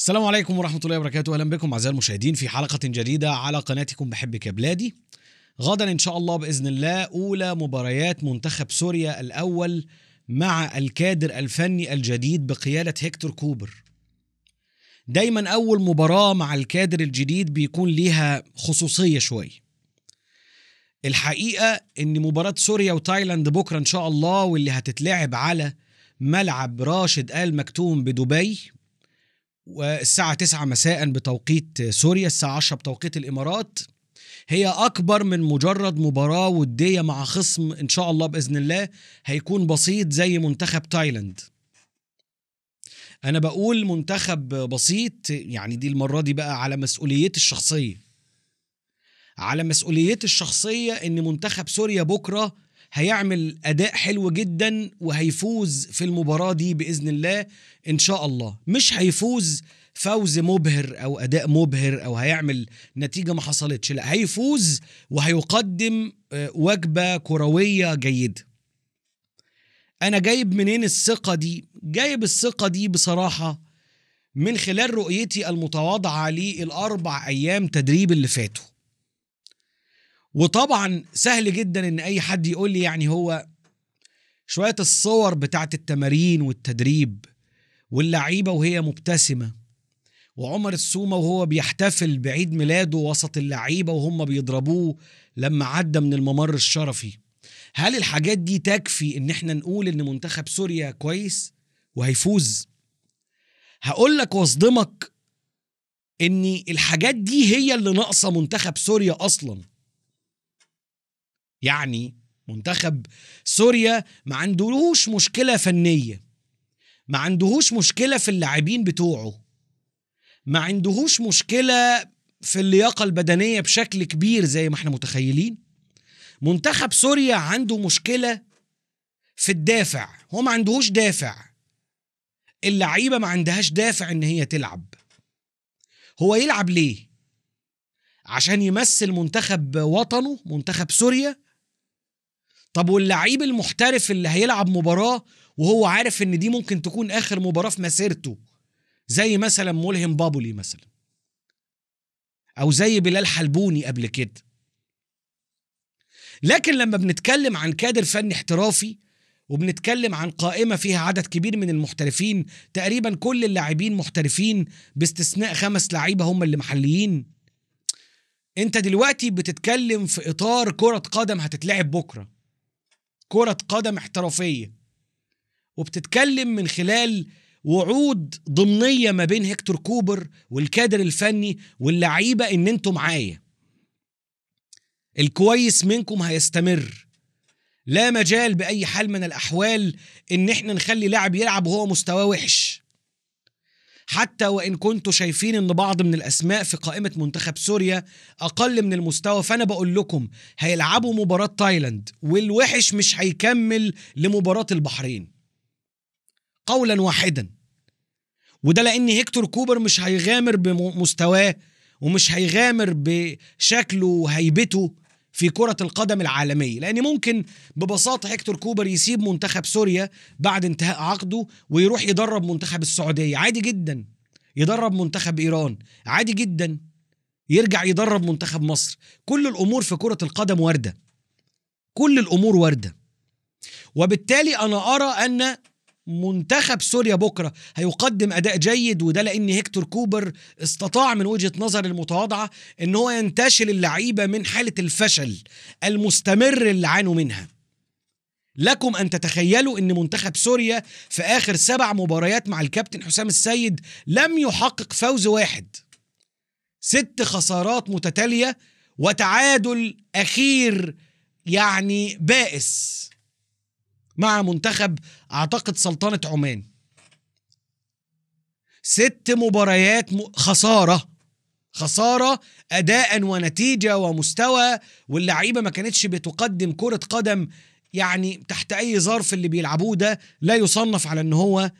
السلام عليكم ورحمة الله وبركاته أهلا بكم أعزائي المشاهدين في حلقة جديدة على قناتكم بحبك يا بلادي غدا إن شاء الله بإذن الله أولى مباريات منتخب سوريا الأول مع الكادر الفني الجديد بقيادة هيكتور كوبر دايما أول مباراة مع الكادر الجديد بيكون ليها خصوصية شوية الحقيقة إن مباراة سوريا وتايلاند بكرة إن شاء الله واللي هتتلعب على ملعب راشد آل مكتوم بدبي والساعة 9 مساء بتوقيت سوريا الساعة 10 بتوقيت الإمارات هي أكبر من مجرد مباراة ودية مع خصم إن شاء الله بإذن الله هيكون بسيط زي منتخب تايلاند أنا بقول منتخب بسيط يعني دي المرة دي بقى على مسؤوليتي الشخصية على مسؤوليتي الشخصية إن منتخب سوريا بكرة هيعمل اداء حلو جدا وهيفوز في المباراه دي باذن الله ان شاء الله مش هيفوز فوز مبهر او اداء مبهر او هيعمل نتيجه ما حصلتش لا هيفوز وهيقدم آه، وجبه كرويه جيده انا جايب منين الثقه دي جايب الثقه دي بصراحه من خلال رؤيتي المتواضعه للاربع ايام تدريب اللي فاتوا وطبعا سهل جدا ان اي حد يقول لي يعني هو شويه الصور بتاعه التمارين والتدريب واللعيبه وهي مبتسمه وعمر السومه وهو بيحتفل بعيد ميلاده وسط اللعيبه وهم بيضربوه لما عدى من الممر الشرفي هل الحاجات دي تكفي ان احنا نقول ان منتخب سوريا كويس وهيفوز هقول لك واصدمك ان الحاجات دي هي اللي ناقصه منتخب سوريا اصلا يعني منتخب سوريا ما عندهوش مشكله فنيه ما عندهوش مشكله في اللاعبين بتوعه ما عندهوش مشكله في اللياقه البدنيه بشكل كبير زي ما احنا متخيلين منتخب سوريا عنده مشكله في الدافع هو ما عندهوش دافع اللعيبه ما عندهاش دافع ان هي تلعب هو يلعب ليه عشان يمثل منتخب وطنه منتخب سوريا طب واللعيب المحترف اللي هيلعب مباراه وهو عارف ان دي ممكن تكون اخر مباراه في مسيرته زي مثلا ملهم بابولي مثلا او زي بلال حلبوني قبل كده لكن لما بنتكلم عن كادر فني احترافي وبنتكلم عن قائمه فيها عدد كبير من المحترفين تقريبا كل اللاعبين محترفين باستثناء خمس لعيبه هم اللي محليين انت دلوقتي بتتكلم في اطار كره قدم هتتلعب بكره كرة قدم احترافية وبتتكلم من خلال وعود ضمنية ما بين هيكتور كوبر والكادر الفني واللعيبة إن أنتوا معايا الكويس منكم هيستمر لا مجال بأي حال من الأحوال إن إحنا نخلي لاعب يلعب وهو مستواه وحش حتى وإن كنتوا شايفين أن بعض من الأسماء في قائمة منتخب سوريا أقل من المستوى فأنا بقول لكم هيلعبوا مباراة تايلاند والوحش مش هيكمل لمباراة البحرين قولا واحدا وده لأن هيكتور كوبر مش هيغامر بمستواه ومش هيغامر بشكله وهيبته في كرة القدم العالمية لأن ممكن ببساطة هيكتور كوبر يسيب منتخب سوريا بعد انتهاء عقده ويروح يدرب منتخب السعودية عادي جدا يدرب منتخب إيران عادي جدا يرجع يدرب منتخب مصر كل الأمور في كرة القدم واردة كل الأمور واردة وبالتالي أنا أرى أن منتخب سوريا بكره هيقدم اداء جيد وده لان هيكتور كوبر استطاع من وجهه نظر المتواضعه ان هو ينتشل اللعيبه من حاله الفشل المستمر اللي عانوا منها لكم ان تتخيلوا ان منتخب سوريا في اخر سبع مباريات مع الكابتن حسام السيد لم يحقق فوز واحد ست خسارات متتاليه وتعادل اخير يعني بائس مع منتخب اعتقد سلطنه عمان ست مباريات خساره خساره اداء ونتيجه ومستوى واللعيبه ما كانتش بتقدم كره قدم يعني تحت اي ظرف اللي بيلعبوه ده لا يصنف على ان هو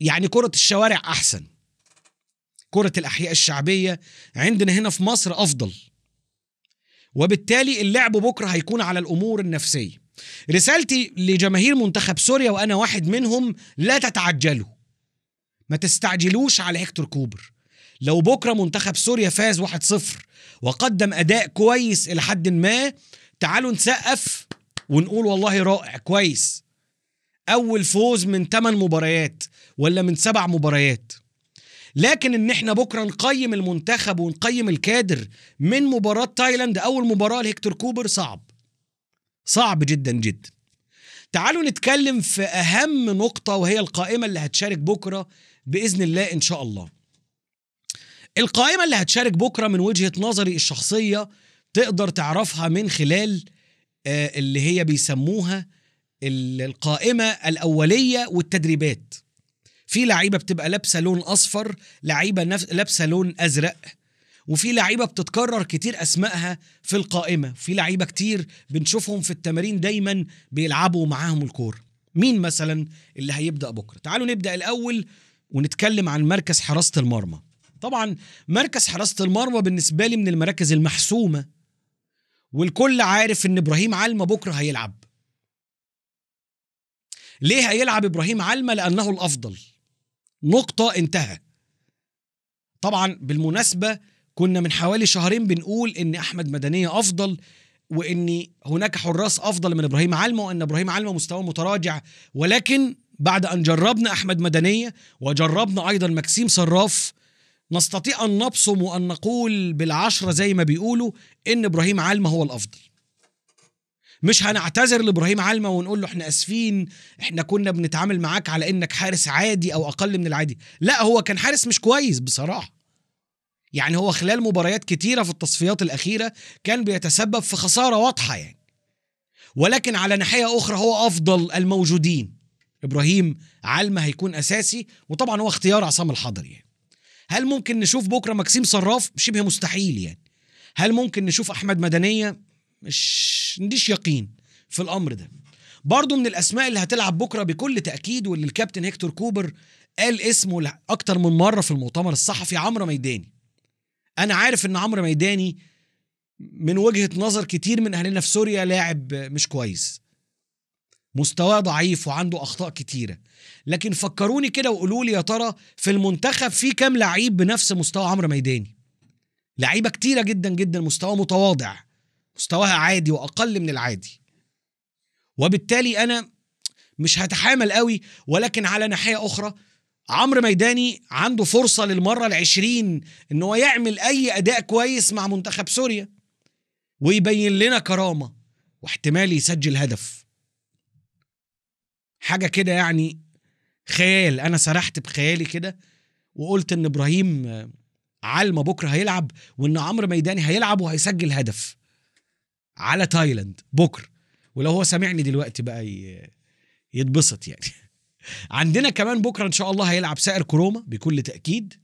يعني كره الشوارع احسن كره الاحياء الشعبيه عندنا هنا في مصر افضل وبالتالي اللعب بكره هيكون على الامور النفسيه رسالتي لجماهير منتخب سوريا وانا واحد منهم لا تتعجلوا ما تستعجلوش على هيكتور كوبر لو بكره منتخب سوريا فاز 1-0 وقدم اداء كويس الى حد ما تعالوا نسقف ونقول والله رائع كويس اول فوز من 8 مباريات ولا من 7 مباريات لكن ان احنا بكره نقيم المنتخب ونقيم الكادر من مباراه تايلاند اول مباراه لهكتور كوبر صعب صعب جدا جدا تعالوا نتكلم في أهم نقطة وهي القائمة اللي هتشارك بكرة بإذن الله إن شاء الله القائمة اللي هتشارك بكرة من وجهة نظري الشخصية تقدر تعرفها من خلال آه، اللي هي بيسموها القائمة الأولية والتدريبات في لعيبة بتبقى لابسة لون أصفر لعيبة لابسة لون أزرق وفي لعيبه بتتكرر كتير اسمائها في القائمه في لعيبه كتير بنشوفهم في التمارين دايما بيلعبوا معاهم الكوره مين مثلا اللي هيبدا بكره تعالوا نبدا الاول ونتكلم عن مركز حراسه المرمى طبعا مركز حراسه المرمى بالنسبه لي من المراكز المحسومه والكل عارف ان ابراهيم علمه بكره هيلعب ليه هيلعب ابراهيم علمه لانه الافضل نقطه انتهى طبعا بالمناسبه كنا من حوالي شهرين بنقول ان احمد مدنيه افضل وان هناك حراس افضل من ابراهيم علمه وان ابراهيم علمه مستواه متراجع ولكن بعد ان جربنا احمد مدنيه وجربنا ايضا مكسيم صراف نستطيع ان نبصم وان نقول بالعشره زي ما بيقولوا ان ابراهيم علمه هو الافضل مش هنعتذر لابراهيم علمة ونقول له احنا اسفين احنا كنا بنتعامل معاك على انك حارس عادي او اقل من العادي لا هو كان حارس مش كويس بصراحه يعني هو خلال مباريات كتيرة في التصفيات الأخيرة كان بيتسبب في خسارة واضحة يعني ولكن على ناحية أخرى هو أفضل الموجودين إبراهيم علمة هيكون أساسي وطبعا هو اختيار عصام الحضري يعني. هل ممكن نشوف بكرة مكسيم صراف شبه مستحيل يعني هل ممكن نشوف أحمد مدنية مش نديش يقين في الأمر ده برضه من الأسماء اللي هتلعب بكرة بكل تأكيد واللي الكابتن هيكتور كوبر قال اسمه أكتر من مرة في المؤتمر الصحفي عمرو ميداني انا عارف ان عمرو ميداني من وجهه نظر كتير من اهلنا في سوريا لاعب مش كويس مستواه ضعيف وعنده اخطاء كتيره لكن فكروني كده وقولوا لي يا ترى في المنتخب في كام لعيب بنفس مستوى عمرو ميداني لعيبه كتيره جدا جدا مستوى متواضع مستواها عادي واقل من العادي وبالتالي انا مش هتحامل قوي ولكن على ناحيه اخرى عمرو ميداني عنده فرصة للمرة العشرين إن هو يعمل أي أداء كويس مع منتخب سوريا ويبين لنا كرامة واحتمال يسجل هدف حاجة كده يعني خيال أنا سرحت بخيالي كده وقلت إن إبراهيم علمة بكرة هيلعب وإن عمرو ميداني هيلعب وهيسجل هدف على تايلاند بكرة ولو هو سامعني دلوقتي بقى يتبسط يعني عندنا كمان بكره ان شاء الله هيلعب سائر كروما بكل تاكيد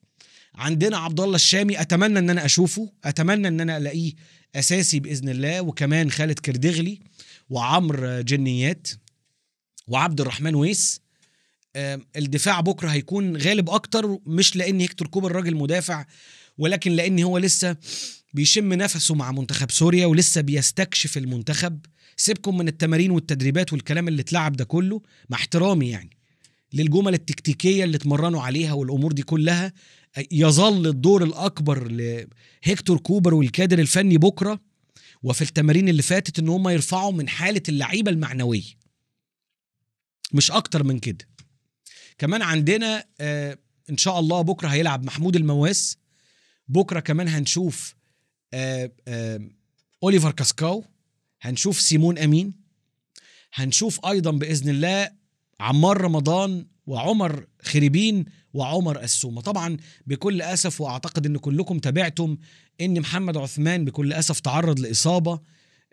عندنا عبد الله الشامي اتمنى ان انا اشوفه اتمنى ان انا الاقيه اساسي باذن الله وكمان خالد كردغلي وعمر جنيات وعبد الرحمن ويس الدفاع بكره هيكون غالب اكتر مش لان هيكتور كوبر راجل مدافع ولكن لان هو لسه بيشم نفسه مع منتخب سوريا ولسه بيستكشف المنتخب سيبكم من التمارين والتدريبات والكلام اللي اتلعب ده كله مع احترامي يعني للجمل التكتيكيه اللي اتمرنوا عليها والامور دي كلها يظل الدور الاكبر لهكتور كوبر والكادر الفني بكره وفي التمارين اللي فاتت ان هم يرفعوا من حاله اللعيبه المعنويه مش اكتر من كده كمان عندنا آه، ان شاء الله بكره هيلعب محمود المواس بكره كمان هنشوف آه، آه، اوليفر كاسكاو هنشوف سيمون امين هنشوف ايضا باذن الله عمار رمضان وعمر خريبين وعمر السومه طبعا بكل اسف واعتقد ان كلكم تابعتم ان محمد عثمان بكل اسف تعرض لاصابه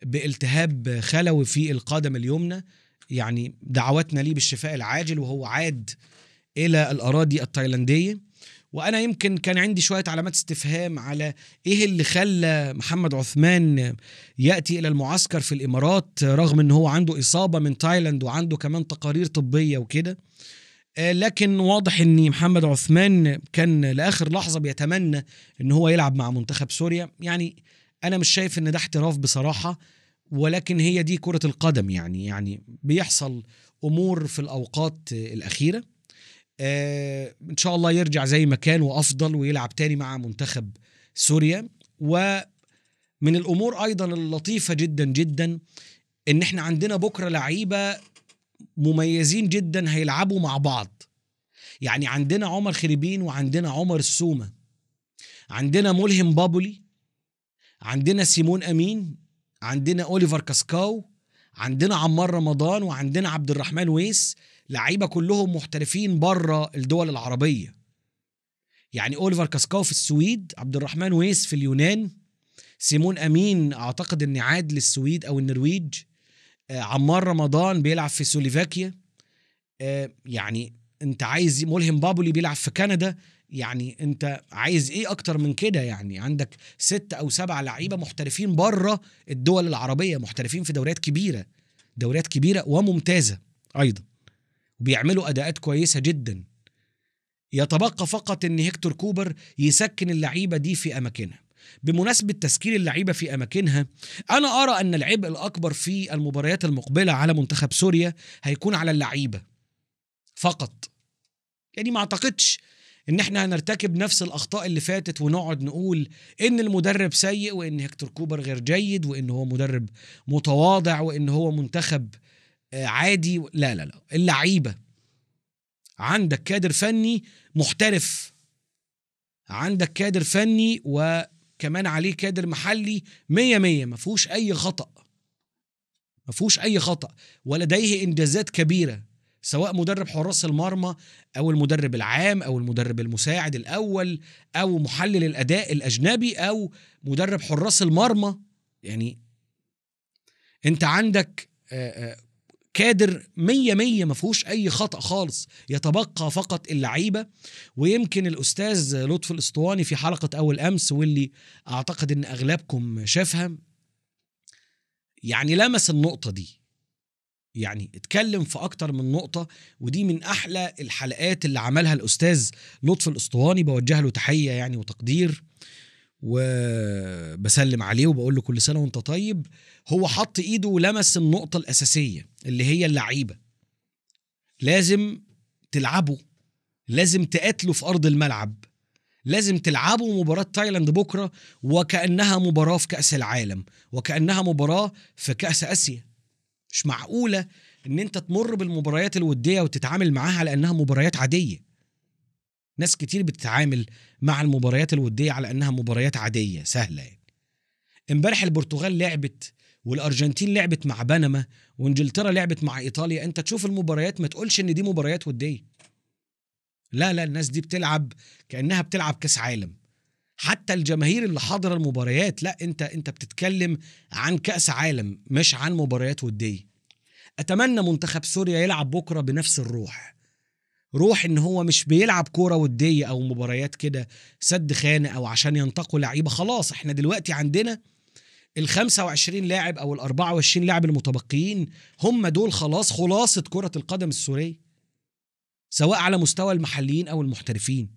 بالتهاب خلوي في القدم اليمنى يعني دعواتنا ليه بالشفاء العاجل وهو عاد الى الاراضي التايلانديه وانا يمكن كان عندي شويه علامات استفهام على ايه اللي خلى محمد عثمان ياتي الى المعسكر في الامارات رغم ان هو عنده اصابه من تايلاند وعنده كمان تقارير طبيه وكده آه، لكن واضح ان محمد عثمان كان لاخر لحظه بيتمنى ان هو يلعب مع منتخب سوريا يعني انا مش شايف ان ده احتراف بصراحه ولكن هي دي كره القدم يعني يعني بيحصل امور في الاوقات الاخيره آه، ان شاء الله يرجع زي ما كان وافضل ويلعب تاني مع منتخب سوريا ومن الامور ايضا اللطيفه جدا جدا ان احنا عندنا بكره لعيبه مميزين جدا هيلعبوا مع بعض يعني عندنا عمر خريبين وعندنا عمر السومه عندنا ملهم بابولي عندنا سيمون امين عندنا اوليفر كاسكاو عندنا عمار رمضان وعندنا عبد الرحمن ويس لعيبه كلهم محترفين بره الدول العربيه يعني اوليفر كاسكاو في السويد عبد الرحمن ويس في اليونان سيمون امين اعتقد ان عاد للسويد او النرويج آه، عمار رمضان بيلعب في سوليفاكيا آه، يعني انت عايز ملهم بابولي بيلعب في كندا يعني انت عايز ايه اكتر من كده يعني عندك ست او سبع لعيبه محترفين بره الدول العربيه محترفين في دوريات كبيره دوريات كبيره وممتازه ايضا بيعملوا اداءات كويسه جدا يتبقى فقط ان هيكتور كوبر يسكن اللعيبه دي في اماكنها بمناسبة تسكين اللعيبة في أماكنها أنا أرى أن العبء الأكبر في المباريات المقبلة على منتخب سوريا هيكون على اللعيبة فقط يعني ما أعتقدش ان احنا هنرتكب نفس الاخطاء اللي فاتت ونقعد نقول ان المدرب سيء وان هيكتور كوبر غير جيد وان هو مدرب متواضع وان هو منتخب آه، عادي لا لا لا اللعيبه عندك كادر فني محترف عندك كادر فني وكمان عليه كادر محلي مية مية ما فيهوش أي خطأ ما فيهوش أي خطأ ولديه إنجازات كبيرة سواء مدرب حراس المرمى أو المدرب العام أو المدرب المساعد الأول أو محلل الأداء الأجنبي أو مدرب حراس المرمى يعني أنت عندك آه، آه، كادر مية مية ما فيهوش أي خطأ خالص يتبقى فقط اللعيبة ويمكن الأستاذ لطفي الأسطواني في حلقة أول أمس واللي أعتقد أن أغلبكم شافها يعني لمس النقطة دي يعني اتكلم في أكتر من نقطة ودي من أحلى الحلقات اللي عملها الأستاذ لطفي الأسطواني بوجه له تحية يعني وتقدير وبسلم عليه وبقول له كل سنه وانت طيب هو حط ايده ولمس النقطه الاساسيه اللي هي اللعيبه لازم تلعبوا لازم تقاتلوا في ارض الملعب لازم تلعبوا مباراة تايلاند بكرة وكأنها مباراة في كأس العالم وكأنها مباراة في كأس آسيا مش معقولة ان انت تمر بالمباريات الودية وتتعامل معاها لأنها مباريات عادية ناس كتير بتتعامل مع المباريات الوديه على انها مباريات عاديه سهله يعني امبارح البرتغال لعبت والارجنتين لعبت مع بنما وانجلترا لعبت مع ايطاليا انت تشوف المباريات ما تقولش ان دي مباريات وديه لا لا الناس دي بتلعب كانها بتلعب كاس عالم حتى الجماهير اللي حاضره المباريات لا انت انت بتتكلم عن كاس عالم مش عن مباريات وديه اتمنى منتخب سوريا يلعب بكره بنفس الروح روح ان هو مش بيلعب كوره وديه او مباريات كده سد خانه او عشان ينتقوا لعيبه خلاص احنا دلوقتي عندنا ال 25 لاعب او ال 24 لاعب المتبقيين هم دول خلاص خلاصه كره القدم السوريه سواء على مستوى المحليين او المحترفين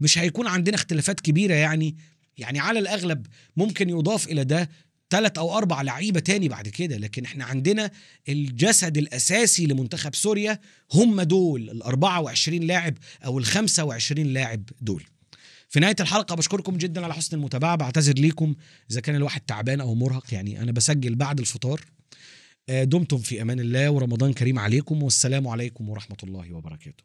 مش هيكون عندنا اختلافات كبيره يعني يعني على الاغلب ممكن يضاف الى ده ثلاث او اربع لعيبه تاني بعد كده لكن احنا عندنا الجسد الاساسي لمنتخب سوريا هم دول ال 24 لاعب او ال 25 لاعب دول في نهايه الحلقه بشكركم جدا على حسن المتابعه بعتذر ليكم اذا كان الواحد تعبان او مرهق يعني انا بسجل بعد الفطار آه، دمتم في امان الله ورمضان كريم عليكم والسلام عليكم ورحمه الله وبركاته